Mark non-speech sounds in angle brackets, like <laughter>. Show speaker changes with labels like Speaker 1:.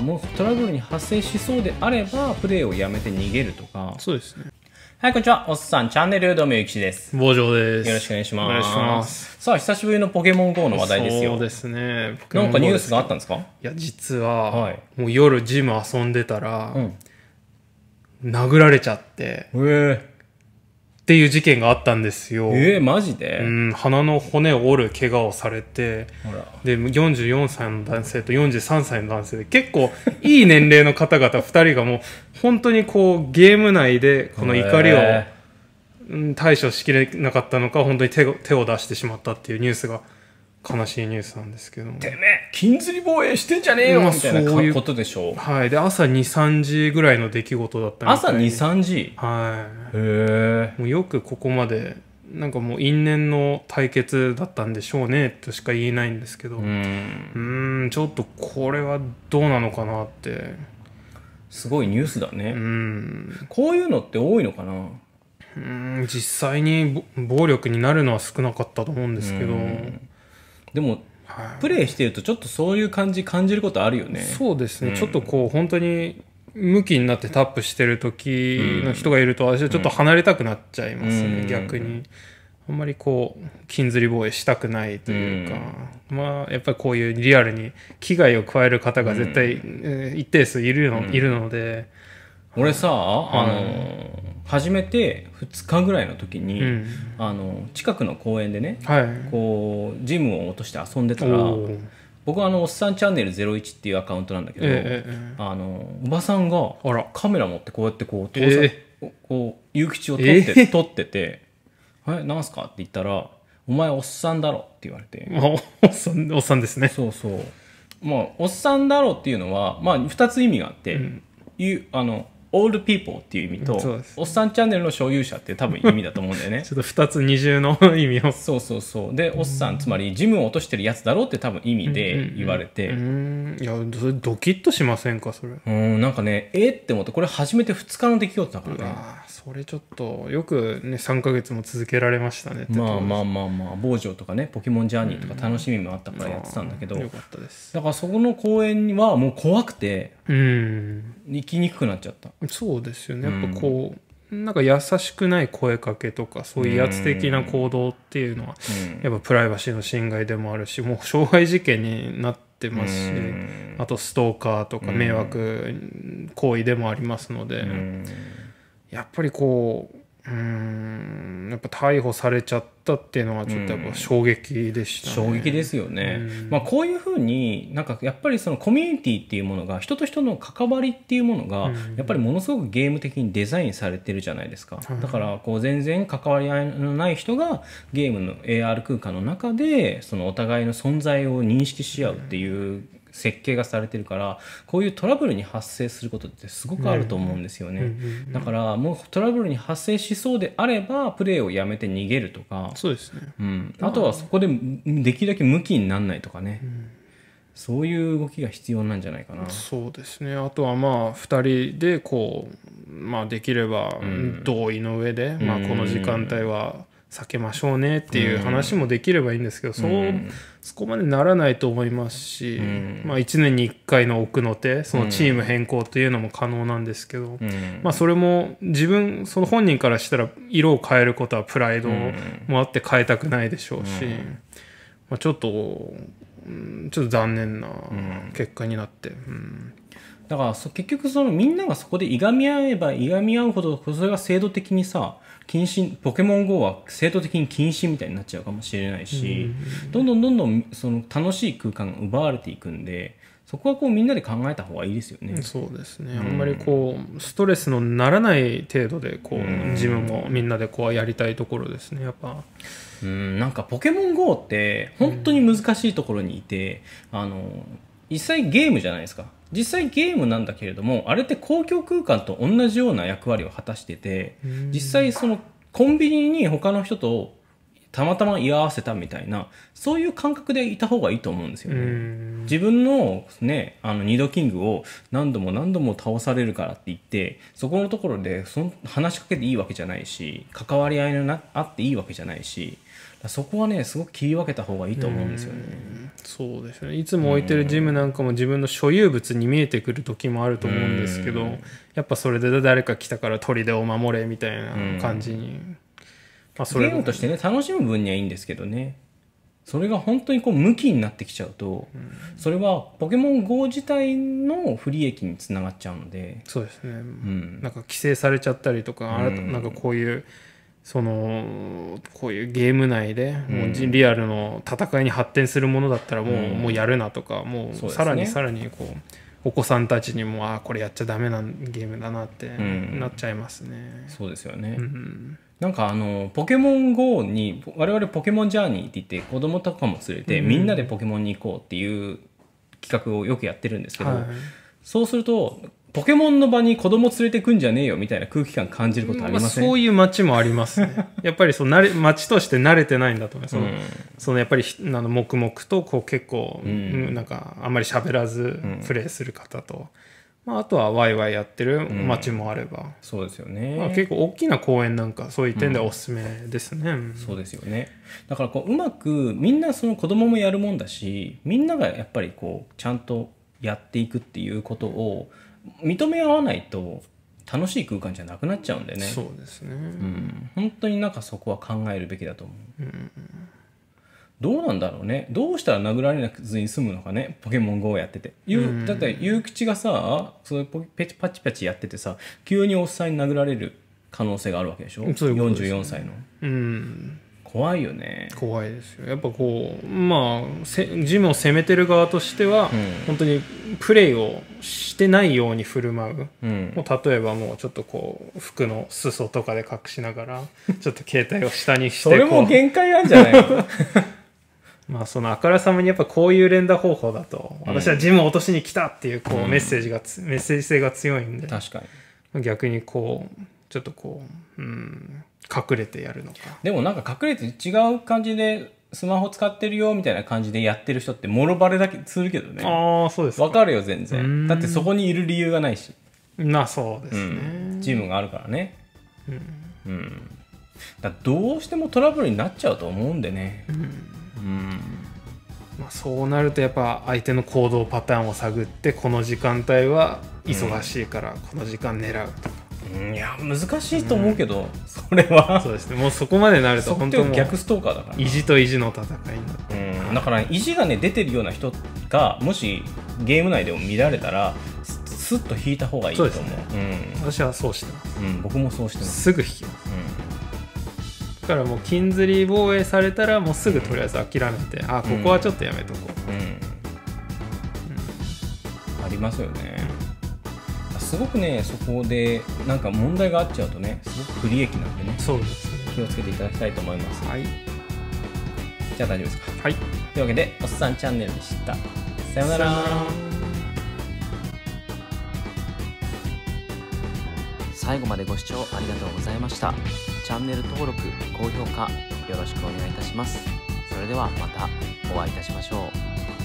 Speaker 1: もうトラブルに発生しそうであればプレイをやめて逃げるとかそうですねはいこんにちはおっさんチャンネルどうもゆきです坊城ですよろしくお願いしますお願いしますさあ久しぶりのポケモン GO の話題ですよそうですねなんかニュースがあったんですかいや実は、
Speaker 2: はい、もう夜ジム遊んでたら、うん、殴られちゃってへえっていう事件があったんですよ。えー、マジで、うん、鼻の骨を折る怪我をされてで44歳の男性と43歳の男性で結構いい年齢の方々2人がもう本当にこうゲーム内でこの怒りを対処しきれなかったのか本当に手手を出してしまったっていうニュースが悲しいニュースなんですけども。てめ
Speaker 1: え、金釣り防衛してんじゃねえよ、みたいなことで
Speaker 2: しょう。はい。で、朝2、3時ぐらいの出来事だった朝2、3時はい。へえ。もうよくここまで、なんかもう因縁の対決だったんでしょうね、としか言えないんですけど。うん、ん、ちょっとこれはどうなのかなって。すごいニュースだね。うん。こういうのって多い
Speaker 1: のかなうん、実際に暴力になるのは少なかったと思うんですけど。うんでもプレーしてるとちょっとそういう感じ感じることあるよねそうですね、うん、ちょっとこう本当に向きになってタップしてる時の人がいる
Speaker 2: と私はちょっと離れたくなっちゃいますね、うん、逆にあんまりこう金釣り防衛したくないというか、うん、まあやっぱりこういうリアルに危害を加える方が絶対、
Speaker 1: うん、一定数いるの,、いるので俺さ、あのー、初めて2日ぐらいの時に、うん、あの近くの公園でね、はい、こうジムを落として遊んでたら僕はあの「おっさんチャンネル01」っていうアカウントなんだけど、えあのおばさんがカメラ持ってこうやってこう盗撮、こう諭吉を撮って,、え撮ってて「えなんすか?」って言ったら「お前おっさんだろ」って言われて <laughs>
Speaker 2: おっさんおっさんですねそうそう
Speaker 1: まあおっさんだろっていうのは、まあ、2つ意味があって、うん、うあのオールピーポーっていう意味と、おっさんチャンネルの所有者って多分意味だと思うんだよね。<laughs> ちょっと二つ二重の意味を。そうそうそう。で、おっさん、つまりジムを落としてるやつだろうって多分意味で言われて。うん、うん、いや、それドキッとしませんか、それ。うん、なんかね、えって思って、これ初めて二日の出来事だからね。それちょっとよくね3か月も続けられましたねまあまあまあまあ坊城とかねポケモンジャーニーとか楽しみもあったからやってたんだけど、うん、よかったですだからそこの公園はもう怖くてうん行きにくくなっちゃったそうですよねやっぱこう、う
Speaker 2: ん、なんか優しくない声かけとかそういう威圧的な行動っていうのは、うん、やっぱプライバシーの侵害でもあるしもう傷害事件になってますし、あとストーカーとか迷惑行為でもありますので。やっぱり
Speaker 1: こううんやっぱ逮捕されちゃったっていうのはちょっとやっぱ衝撃でした、ねうん、衝撃ですよね、うん、まあ、こういうふうになんかやっぱりそのコミュニティっていうものが人と人の関わりっていうものがやっぱりものすごくゲーム的にデザインされてるじゃないですか、だからこう全然関わり合いのない人がゲームの AR 空間の中でそのお互いの存在を認識し合うっていう、うん設計がされてるからこういうトラブルに発生することってすごくあると思うんですよね、だからもうトラブルに発生しそうであればプレーをやめて逃げるとかそうですね、うん、あとはそこでできるだけ向きにならないとかね、うん、そういう動きが必要なんじゃないかなそうですねあとはまあ2人でこう、まあ、できれば
Speaker 2: 同意の上で、うん、まあ、この時間帯は、避けましょうねっていう話もできればいいんですけど、そう、そこまでならないと思いますし、まあ、1年に1回の奥の手そのチーム変更というのも可能なんですけど、まあ、それも自分その本人からしたら色を変えることはプライドもあって変えたくないでしょうし、
Speaker 1: まあ、ちょっとちょっと残念な結果になって、うんだから結局そのみんながそこでいがみ合えばいがみ合うほどそれが制度的にさ禁止ポケモン GO は制度的に禁止みたいになっちゃうかもしれないし、どんどんどんどんその楽しい空間が奪われていくんでそこはこうみんなで考えた方がいいですよね。そうですね、うん、あんまりこうストレスのならない程度でこう、うん、自分もみんなでこうやりたいところですねやっぱ。うんなんかポケモン GO って本当に難しいところにいて、うん、あの実際ゲームじゃないですか。実際ゲームなんだけれどもあれって公共空間と同じような役割を果たしてて実際そのコンビニに他の人とたまたま居合わせたみたいなそういう感覚でいた方がいいと思うんですよね。自分のねあの二度キングを何度も何度も倒されるからって言ってそこのところでその話しかけていいわけじゃないし関わり合いのなあっていいわけじゃないしそこはねすごく切り分けた方がいいと思うんですよね。そうですねいつも置いてるジムなんかも自分の所有物
Speaker 2: に見えてくる時もあると思うんですけど、うん、やっぱそれで誰か来たから砦を守れみた
Speaker 1: いな感じに、うん、まあ、それゲームとしてね楽しむ分にはいいんですけどねそれが本当にこう向きになってきちゃうと、うん、それはポケモン GO 自体の不利益につながっちゃうのでそうですね、うん、なんか規制されちゃったりとか、うん、なん
Speaker 2: かこういうそのこういうゲーム内でもうリアルの戦いに発展するものだったらもううん、もうやるなとかもうさらにさらにこうお子さんたちにもああこれやっちゃダメなゲームだなってなっちゃいますね。うん、そうです
Speaker 1: よね、うん、なんかあのポケモン GO に我々ポケモンジャーニーって言って子供とかも連れて、みんなでポケモンに行こうっていう企画をよくやってるんですけど、はい、そうするとポケモンの場に子供連れてくんじゃねえよみたいな空気感感じることありません、まあ、そういう街もありますね <laughs> やっぱりそう慣れ街として慣れてないんだと思います、うその
Speaker 2: やっぱりあの黙々とこう結構、うん、なんかあんまり喋らずプレイする方と、うん、まあ、あとはワイワイやってる街もあれば、うん、そうですよね、まあ、結構大きな
Speaker 1: 公園なんかそういう点でおすすめですね、そうですよねだからこううまくみんなその子供もやるもんだしみんながやっぱりこうちゃんとやっていくっていうことを、認め合わないと楽しい空間じゃなくなっちゃうんでねそうですね、うん、本当になんかそこは考えるべきだと思う、うん、どうなんだろうねどうしたら殴られなくずに済むのかねポケモン GO やってて、ゆ、うん、だってゆうきちがさそれペチパチパチやっててさ急におっさんに殴られる可能性があるわけでしょううで、ね、44歳の、うん、怖いよね怖いですよやっぱ
Speaker 2: こうまあせジムを攻めてる側としては、うん、本当にプレイをしてないように振る舞う、うん、もう例えばもうちょっとこう服の裾とかで隠しながら <laughs> ちょっと携帯を下にしてそれも限界なんじゃないの
Speaker 1: <laughs>
Speaker 2: まあそのあからさまにやっぱこういう連打方法だと私はジムを落としに来たっていうこうメッセージが、うん、メッセージ性が強いんで確かに逆にこうちょっとこ
Speaker 1: う、うん、隠れてやるのかでもなんか隠れて違う感じでスマホ使ってるよみたいな感じでやってる人ってもろバレだけするけどねああそうですわかるよ全然だってそこにいる理由がないしなそうですね、うん、ジムがあるからねうん、うん、だどうしてもトラブルになっちゃうと思うんでねうん、う
Speaker 2: んまあ、そうなるとやっぱ相手の行動パターンを探ってこの時間帯は忙しいからこの時間狙うと
Speaker 1: いや難しいと思うけど、うん、それはそうですねもうそこまでなると本当逆ストーカーだから意地と
Speaker 2: 意地の戦いに
Speaker 1: なって、だから、意地がね出てるような人がもしゲーム内でも見られたらスッと引いた方がいいと思う、ねうん、私はそうしてます、うん、僕もそうしてますすぐ引きます、
Speaker 2: だからもう金釣り防衛されたらもうすぐとりあえず諦
Speaker 1: めて、あここはちょっとやめとこう、ありますよねすごくねそこでなんか問題があっちゃうとねすごく不利益なんでねそうです、気をつけていただきたいと思います、はい、じゃあ大丈夫ですかはいというわけでおっさんチャンネルでしたさようなら最後までご視聴ありがとうございましたチャンネル登録高評価よろしくお願いいたしますそれではまたお会いいたしましょう